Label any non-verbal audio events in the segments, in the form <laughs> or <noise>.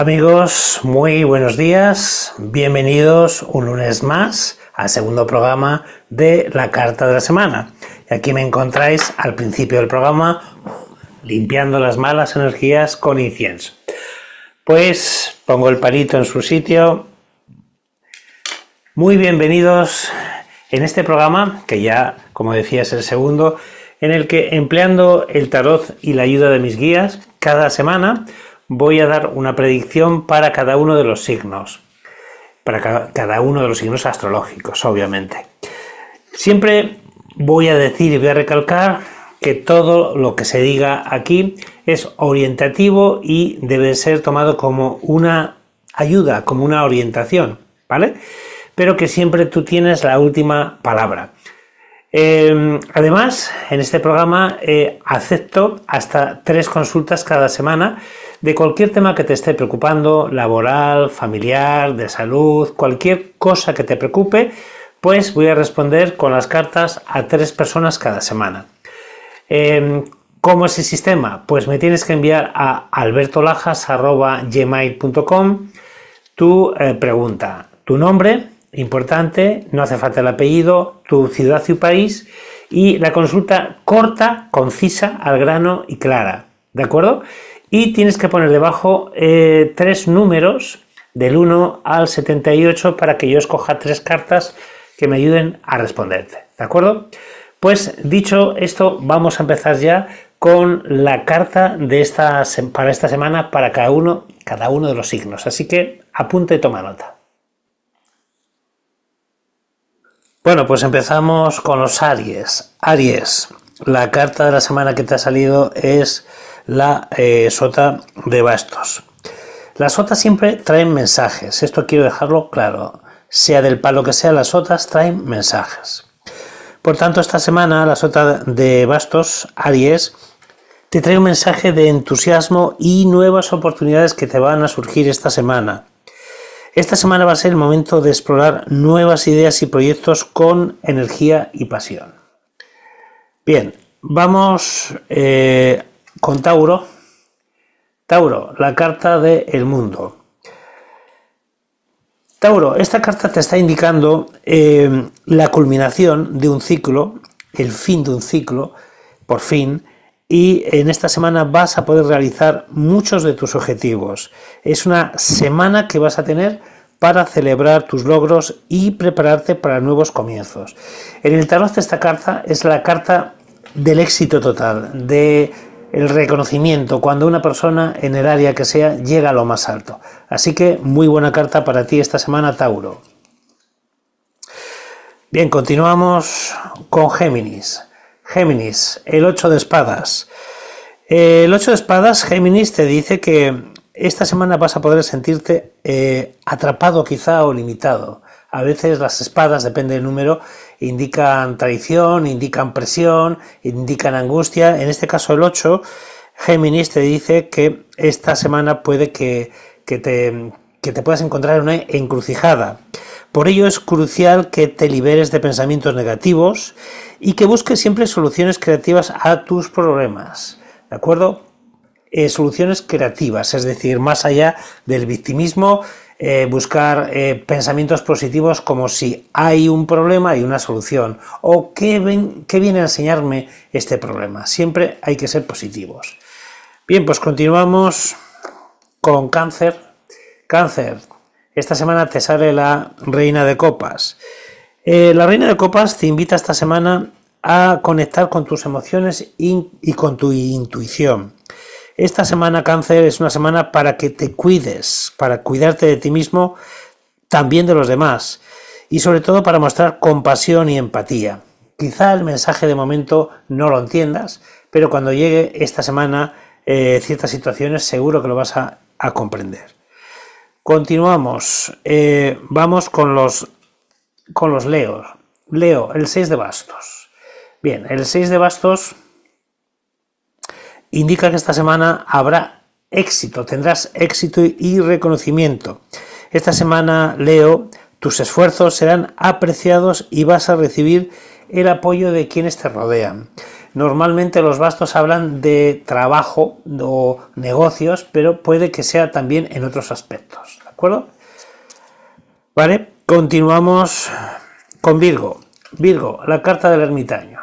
Amigos, muy buenos días. Bienvenidos un lunes más al segundo programa de la Carta de la Semana. Y aquí me encontráis al principio del programa limpiando las malas energías con incienso. Pues pongo el palito en su sitio. Muy bienvenidos en este programa, que ya, como decía, es el segundo, en el que empleando el tarot y la ayuda de mis guías cada semana, voy a dar una predicción para cada uno de los signos, para cada uno de los signos astrológicos, obviamente. Siempre voy a decir y voy a recalcar que todo lo que se diga aquí es orientativo y debe ser tomado como una ayuda, como una orientación, ¿vale? Pero que siempre tú tienes la última palabra. Em, además, en este programa eh, acepto hasta tres consultas cada semana de cualquier tema que te esté preocupando, laboral, familiar, de salud, cualquier cosa que te preocupe, pues voy a responder con las cartas a tres personas cada semana. Em, ¿Cómo es el sistema? Pues me tienes que enviar a albertolajas.gmail.com tu eh, pregunta, tu nombre, importante, no hace falta el apellido, tu ciudad y país y la consulta corta, concisa, al grano y clara, ¿de acuerdo? Y tienes que poner debajo eh, tres números del 1 al 78 para que yo escoja tres cartas que me ayuden a responderte, ¿de acuerdo? Pues dicho esto, vamos a empezar ya con la carta de esta, para esta semana para cada uno, cada uno de los signos. Así que apunte y toma nota. Bueno, pues empezamos con los Aries. Aries, la carta de la semana que te ha salido es la eh, sota de bastos. Las sotas siempre traen mensajes, esto quiero dejarlo claro. Sea del palo que sea, las sotas traen mensajes. Por tanto, esta semana la sota de bastos, Aries, te trae un mensaje de entusiasmo y nuevas oportunidades que te van a surgir esta semana. Esta semana va a ser el momento de explorar nuevas ideas y proyectos con energía y pasión. Bien, vamos eh, con Tauro. Tauro, la carta del el mundo. Tauro, esta carta te está indicando eh, la culminación de un ciclo, el fin de un ciclo, por fin, y en esta semana vas a poder realizar muchos de tus objetivos. Es una semana que vas a tener para celebrar tus logros y prepararte para nuevos comienzos. En el tarot esta carta es la carta del éxito total, de el reconocimiento cuando una persona en el área que sea llega a lo más alto. Así que muy buena carta para ti esta semana, Tauro. Bien, continuamos con Géminis. Géminis, el 8 de espadas. El 8 de espadas, Géminis te dice que esta semana vas a poder sentirte eh, atrapado quizá o limitado. A veces las espadas, depende del número, indican traición, indican presión, indican angustia. En este caso el 8, Géminis te dice que esta semana puede que, te, que te puedas encontrar en una encrucijada. Por ello es crucial que te liberes de pensamientos negativos y que busque siempre soluciones creativas a tus problemas. ¿De acuerdo? Eh, soluciones creativas, es decir, más allá del victimismo, eh, buscar eh, pensamientos positivos como si hay un problema y una solución, o ¿qué, viene a enseñarme este problema. Siempre hay que ser positivos. Bien, pues continuamos con cáncer. Cáncer, esta semana te sale la reina de copas. la Reina de Copas te invita esta semana a conectar con tus emociones y, con tu intuición. Esta semana cáncer es una semana para que te cuides, para cuidarte de ti mismo, también de los demás y sobre todo para mostrar compasión y empatía. Quizá el mensaje de momento no lo entiendas, pero cuando llegue esta semana eh, ciertas situaciones seguro que lo vas a, comprender. Continuamos, eh, vamos con los, con los leos. Leo, el 6 de bastos. Bien, el 6 de bastos indica que esta semana habrá éxito, tendrás éxito y reconocimiento. Esta semana, Leo, tus esfuerzos serán apreciados y vas a recibir el apoyo de quienes te rodean. Normalmente los bastos hablan de trabajo o negocios, pero puede que sea también en otros aspectos. ¿De acuerdo? Vale, continuamos con Virgo. Virgo, la carta del ermitaño.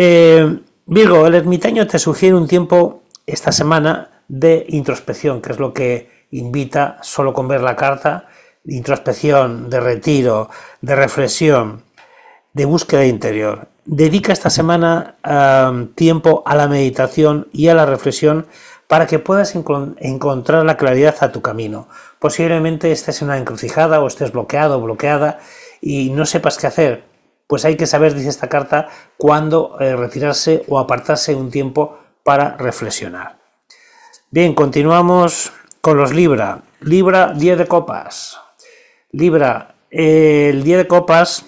Eh, Virgo, el ermitaño te sugiere un tiempo esta semana de introspección, que es lo que invita solo con ver la carta, de introspección, de retiro, de reflexión, de búsqueda interior. Dedica esta semana tiempo a la meditación y a la reflexión para que puedas encontrar la claridad a tu camino. Posiblemente estés en una encrucijada o estés bloqueado o bloqueada y no sepas qué hacer pues hay que saber, dice esta carta, cuándo eh, retirarse o apartarse un tiempo para reflexionar. Bien, continuamos con los Libra. Libra, 10 de copas. Libra, el día de copas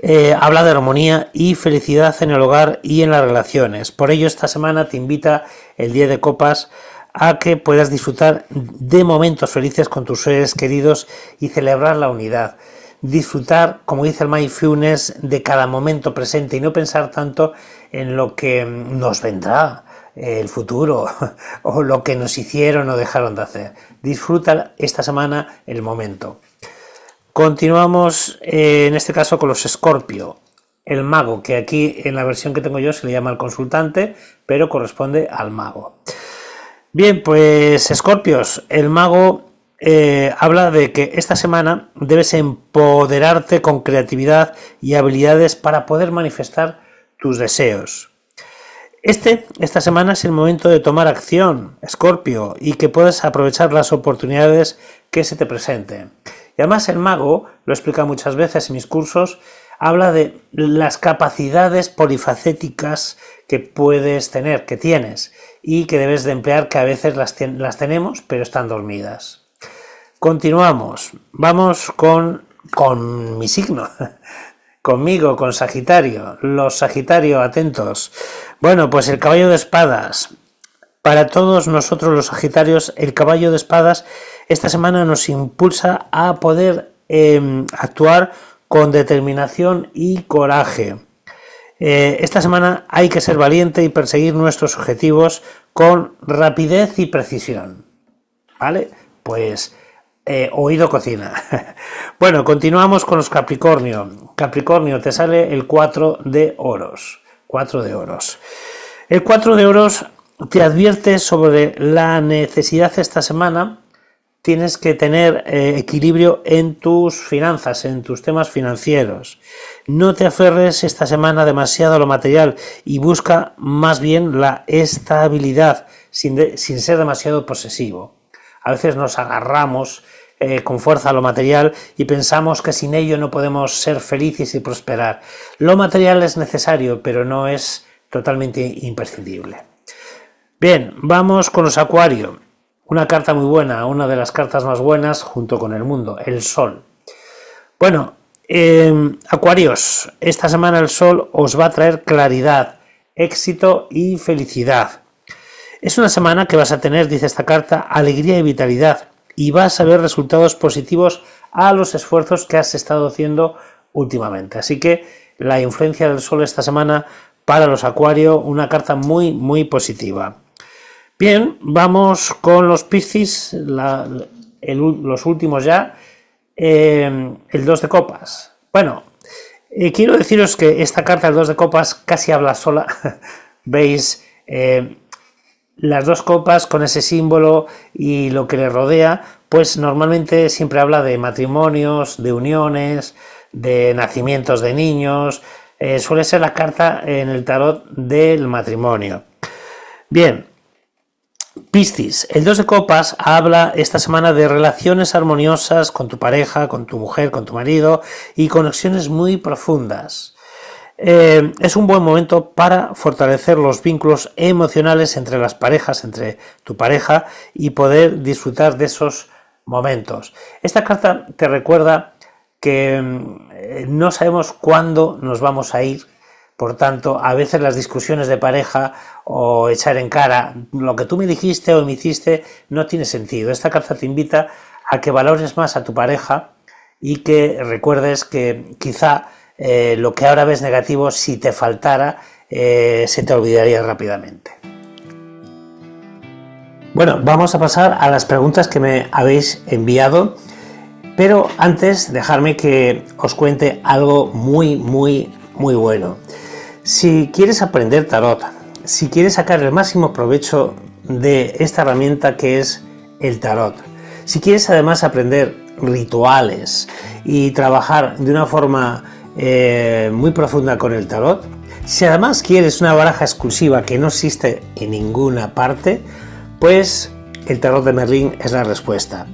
eh, habla de armonía y felicidad en el hogar y en las relaciones. Por ello, esta semana te invita el día de copas a que puedas disfrutar de momentos felices con tus seres queridos y celebrar la unidad disfrutar, como dice el mindfulness, de cada momento presente y no pensar tanto en lo que nos vendrá, eh, el futuro <laughs> o lo que nos hicieron o dejaron de hacer. Disfruta esta semana el momento. Continuamos eh, en este caso con los Escorpio. El mago, que aquí en la versión que tengo yo se le llama el consultante, pero corresponde al mago. Bien, pues Escorpios, el mago eh, habla de que esta semana debes empoderarte con creatividad y habilidades para poder manifestar tus deseos. Este, esta semana es el momento de tomar acción, Escorpio, y que puedas aprovechar las oportunidades que se te presenten. Y además el mago, lo explica muchas veces en mis cursos, habla de las capacidades polifacéticas que puedes tener, que tienes, y que debes de emplear, que a veces las tenemos, pero están dormidas. Continuamos. Vamos con, con mi signo. <laughs> Conmigo, con Sagitario. Los Sagitario, atentos. Bueno, pues el caballo de espadas. Para todos nosotros los Sagitarios, el caballo de espadas esta semana nos impulsa a poder em, actuar con determinación y coraje. Eh, esta semana hay que ser valiente y perseguir nuestros objetivos con rapidez y precisión. ¿Vale? Pues eh, oído cocina. <laughs> bueno, continuamos con los Capricornio. Capricornio, te sale el 4 de oros. 4 de oros. El 4 de oros te advierte sobre la necesidad esta semana. Tienes que tener eh, equilibrio en tus finanzas, en tus temas financieros. No te aferres esta semana demasiado a lo material y busca más bien la estabilidad sin, sin ser demasiado posesivo. A veces nos agarramos eh, con fuerza lo material y pensamos que sin ello no podemos ser felices y prosperar. Lo material es necesario, pero no es totalmente imprescindible. Bien, vamos con los acuario. Una carta muy buena, una de las cartas más buenas junto con el mundo, el sol. Bueno, em, acuarios, esta semana el sol os va a traer claridad, éxito y felicidad. Es una semana que vas a tener, dice esta carta, alegría y vitalidad y vas a ver resultados positivos a los esfuerzos que has estado haciendo últimamente. Así que la influencia del Sol esta semana para los Acuario, una carta muy, muy positiva. Bien, vamos con los Piscis, los últimos ya, em, el 2 de copas. Bueno, eh, quiero deciros que esta carta, el 2 de copas, casi habla sola. <laughs> Veis eh, las dos copas con ese símbolo y lo que le rodea, pues normalmente siempre habla de matrimonios, de uniones, de nacimientos de niños, eh, suele ser la carta en el tarot del matrimonio. Bien, Piscis, el dos de copas habla esta semana de relaciones armoniosas con tu pareja, con tu mujer, con tu marido y conexiones muy profundas. Eh, es un buen momento para fortalecer los vínculos emocionales entre las parejas, entre tu pareja y poder disfrutar de esos momentos. Esta carta te recuerda que mm, no sabemos cuándo nos vamos a ir, por tanto, a veces las discusiones de pareja o echar en cara lo que tú me dijiste o me hiciste no tiene sentido. Esta carta te invita a que valores más a tu pareja y que recuerdes que quizá eh, lo que ahora ves negativo, si te faltara, eh, se te olvidaría rápidamente. Bueno, vamos a pasar a las preguntas que me habéis enviado, pero antes dejarme que os cuente algo muy, muy, muy bueno. Si quieres aprender tarot, si quieres sacar el máximo provecho de esta herramienta que es el tarot, si quieres además aprender rituales y trabajar de una forma eh, muy profunda con el tarot. Si además quieres una baraja exclusiva que no existe en ninguna parte, pues el tarot de Merlín es la respuesta.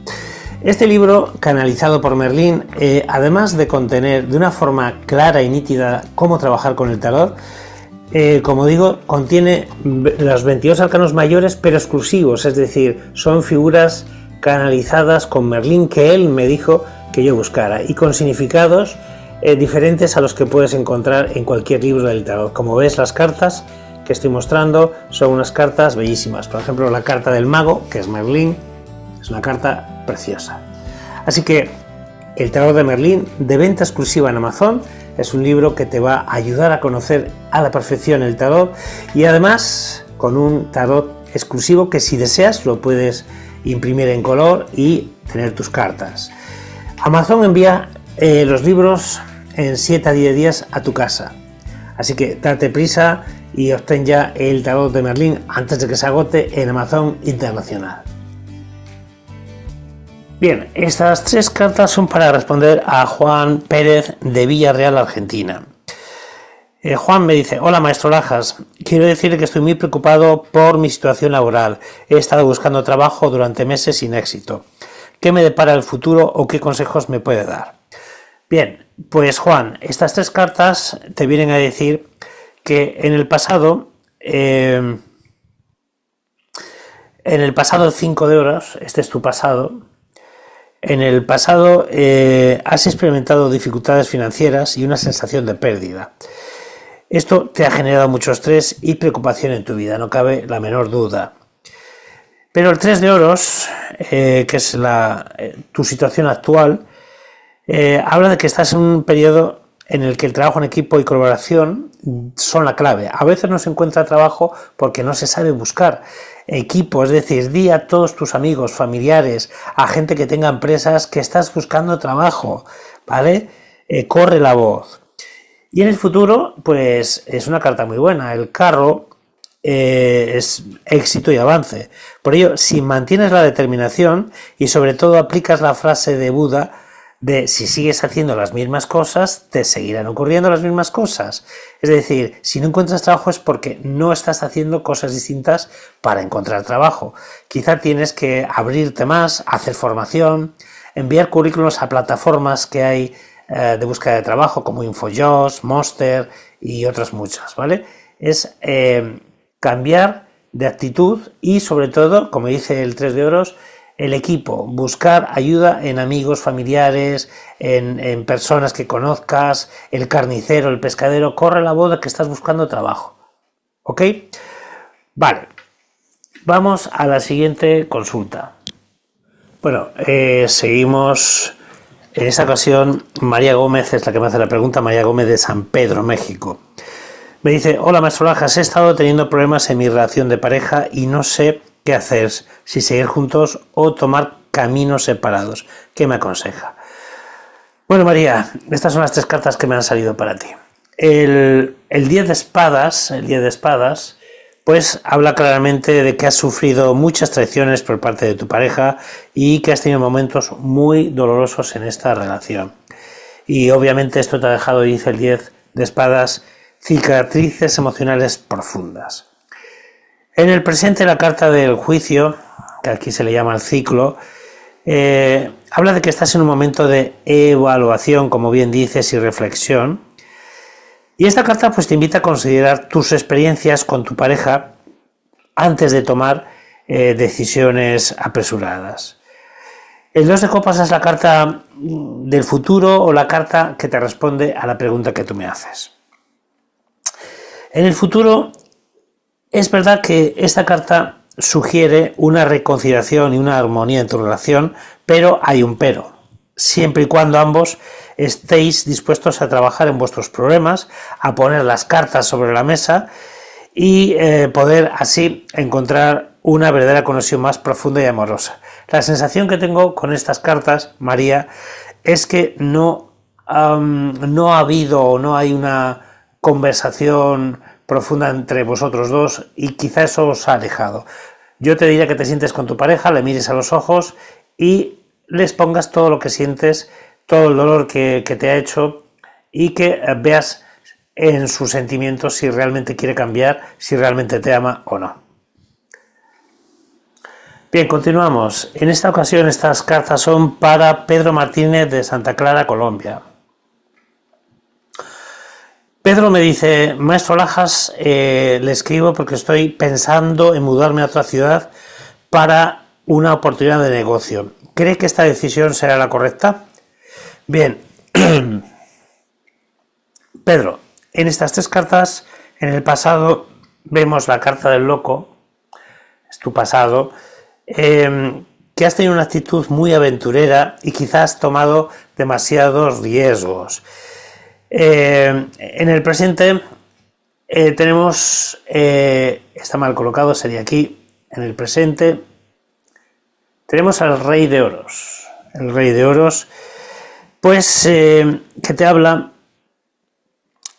Este libro, canalizado por Merlín, eh, además de contener de una forma clara y nítida cómo trabajar con el tarot, eh, como digo, contiene los 22 arcanos mayores, pero exclusivos, es decir, son figuras canalizadas con Merlín que él me dijo que yo buscara y con significados eh, diferentes a los que puedes encontrar en cualquier libro del tarot. Como ves, las cartas que estoy mostrando son unas cartas bellísimas. Por ejemplo, la carta del mago, que es Merlín, es una carta preciosa. Así que El tarot de Merlín, de venta exclusiva en Amazon, es un libro que te va a ayudar a conocer a la perfección el tarot y además con un tarot exclusivo que si deseas lo puedes imprimir en color y tener tus cartas. Amazon envía eh, los libros en 7 a 10 días a tu casa. Así que date prisa y obtén ya el tarot de Merlín antes de que se agote en Amazon Internacional. Bien, estas tres cartas son para responder a Juan Pérez de Villarreal, Argentina. Eh, Juan me dice, hola maestro Lajas, quiero decir que estoy muy preocupado por mi situación laboral. He estado buscando trabajo durante meses sin éxito. ¿Qué me depara el futuro o qué consejos me puede dar? Bien, pues Juan, estas tres cartas te vienen a decir que en el pasado, em, en el pasado 5 de horas, este es tu pasado, en el pasado eh, has experimentado dificultades financieras y una sensación de pérdida. Esto te ha generado mucho estrés y preocupación en tu vida, no cabe la menor duda. Pero el 3 de oros, eh, que es eh, tu situación actual, eh, habla de que estás en un periodo en el que el trabajo en equipo y colaboración son la clave. A veces no se encuentra trabajo porque no se sabe buscar equipo, es decir, di a todos tus amigos, familiares, a gente que tenga empresas que estás buscando trabajo, ¿vale? Eh, corre la voz. Y en el futuro, pues es una carta muy buena. El carro eh, es éxito y avance. Por ello, si mantienes la determinación y sobre todo aplicas la frase de Buda, de si sigues haciendo las mismas cosas, te seguirán ocurriendo las mismas cosas. Es decir, si no encuentras trabajo es porque no estás haciendo cosas distintas para encontrar trabajo. Quizá tienes que abrirte más, hacer formación, enviar currículos a plataformas que hay eh, de búsqueda de trabajo como InfoJobs, Monster y otras muchas, ¿vale? Es eh, cambiar de actitud y sobre todo, como dice el 3 de oros, el equipo, buscar ayuda en amigos, familiares, en, personas que conozcas, el carnicero, el pescadero, corre la boda que estás buscando trabajo. ¿Ok? Vale, vamos a la siguiente consulta. Bueno, eh, seguimos. En esta ocasión, María Gómez es la que me hace la pregunta, María Gómez de San Pedro, México. Me dice, hola maestro Lajas, he estado teniendo problemas en mi relación de pareja y no sé qué hacer, si seguir juntos o tomar caminos separados. ¿Qué me aconseja? Bueno, María, estas son las tres cartas que me han salido para ti. El, el 10 de espadas, el 10 de espadas, pues habla claramente de que has sufrido muchas traiciones por parte de tu pareja y que has tenido momentos muy dolorosos en esta relación. Y obviamente esto te ha dejado, dice el 10 de espadas, cicatrices emocionales profundas. En el presente, la carta del juicio, que aquí se le llama el ciclo, eh, habla de que estás en un momento de evaluación, como bien dices, y reflexión. Y esta carta pues, te invita a considerar tus experiencias con tu pareja antes de tomar eh, decisiones apresuradas. El 2 de copas es la carta del futuro o la carta que te responde a la pregunta que tú me haces. En el futuro es verdad que esta carta sugiere una reconciliación y una armonía en tu relación, pero hay un pero. Siempre y cuando ambos estéis dispuestos a trabajar en vuestros problemas, a poner las cartas sobre la mesa y eh, poder así encontrar una verdadera conexión más profunda y amorosa. La sensación que tengo con estas cartas, María, es que no, no ha habido o no hay una conversación profunda entre vosotros dos y quizá eso os ha alejado. Yo te diría que te sientes con tu pareja, le mires a los ojos y les pongas todo lo que sientes, todo el dolor que, te ha hecho y que eh, veas en sus sentimientos si realmente quiere cambiar, si realmente te ama o no. Bien, continuamos. En esta ocasión estas cartas son para Pedro Martínez de Santa Clara, Colombia. Pedro me dice, maestro Lajas, eh, le escribo porque estoy pensando en mudarme a otra ciudad para una oportunidad de negocio. ¿Cree que esta decisión será la correcta? Bien, <clears throat> Pedro, en estas tres cartas, en el pasado vemos la carta del loco, es tu pasado, em, que has tenido una actitud muy aventurera y quizás has tomado demasiados riesgos. Eh, en el presente eh, tenemos, eh, está mal colocado, sería aquí, en el presente, tenemos al rey de oros. El rey de oros, pues, que te habla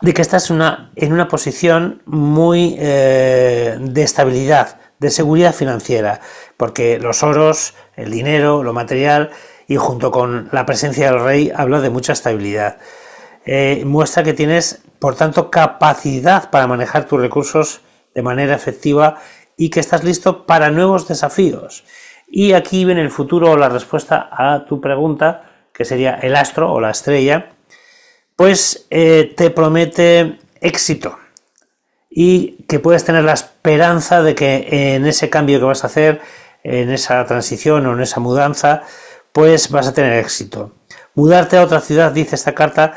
de que estás en una posición muy de estabilidad, de seguridad financiera, porque los oros, el dinero, lo material, y junto con la presencia del rey, habla de mucha estabilidad. Eh, muestra que tienes, por tanto, capacidad para manejar tus recursos de manera efectiva y que estás listo para nuevos desafíos. Y aquí viene el futuro o la respuesta a tu pregunta, que sería el astro o la estrella, pues eh, te promete éxito y que puedes tener la esperanza de que en ese cambio que vas a hacer, en esa transición o en esa mudanza, pues vas a tener éxito. Mudarte a otra ciudad, dice esta carta,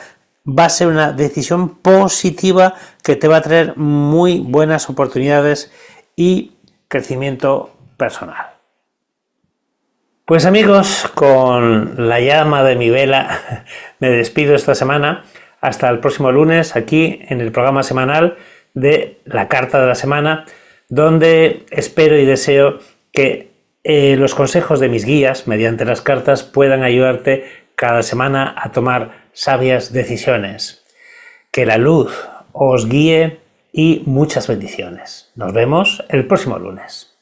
va a ser una decisión positiva que te va a traer muy buenas oportunidades y crecimiento personal. Pues amigos, con la llama de mi vela <laughs> me despido esta semana. Hasta el próximo lunes aquí en el programa semanal de la Carta de la Semana, donde espero y deseo que eh, los consejos de mis guías mediante las cartas puedan ayudarte cada semana a tomar sabias decisiones. Que la luz os guíe y muchas bendiciones. Nos vemos el próximo lunes.